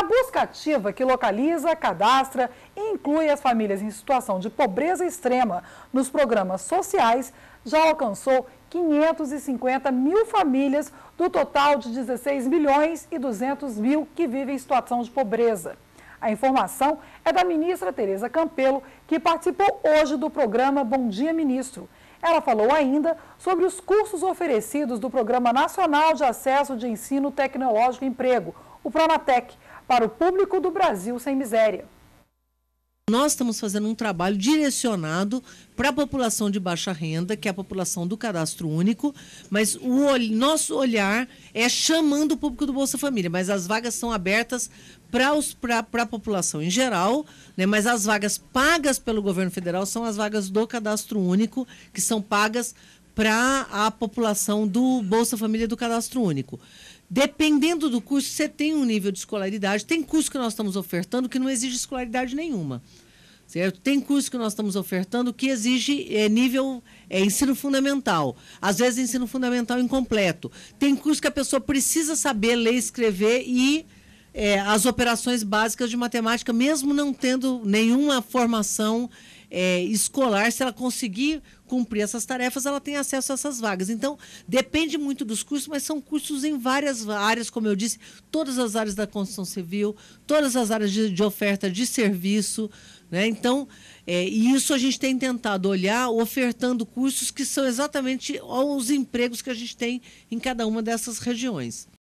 A busca ativa que localiza, cadastra e inclui as famílias em situação de pobreza extrema nos programas sociais já alcançou 550 mil famílias do total de 16 milhões e 200 mil que vivem em situação de pobreza. A informação é da ministra Tereza Campelo, que participou hoje do programa Bom Dia Ministro. Ela falou ainda sobre os cursos oferecidos do Programa Nacional de Acesso de Ensino Tecnológico e Emprego, o Pronatec para o público do Brasil sem miséria. Nós estamos fazendo um trabalho direcionado para a população de baixa renda, que é a população do cadastro único, mas o ol nosso olhar é chamando o público do Bolsa Família, mas as vagas são abertas para a população em geral, né? mas as vagas pagas pelo governo federal são as vagas do cadastro único, que são pagas para a população do Bolsa Família do Cadastro Único. Dependendo do curso, você tem um nível de escolaridade. Tem curso que nós estamos ofertando que não exige escolaridade nenhuma. Certo? Tem curso que nós estamos ofertando que exige é, nível é, ensino fundamental, às vezes ensino fundamental incompleto. Tem curso que a pessoa precisa saber ler, escrever e é, as operações básicas de matemática, mesmo não tendo nenhuma formação é, escolar, se ela conseguir cumprir essas tarefas, ela tem acesso a essas vagas. Então, depende muito dos cursos, mas são cursos em várias áreas, como eu disse, todas as áreas da construção civil, todas as áreas de, de oferta de serviço. Né? Então, é, e isso a gente tem tentado olhar, ofertando cursos que são exatamente os empregos que a gente tem em cada uma dessas regiões.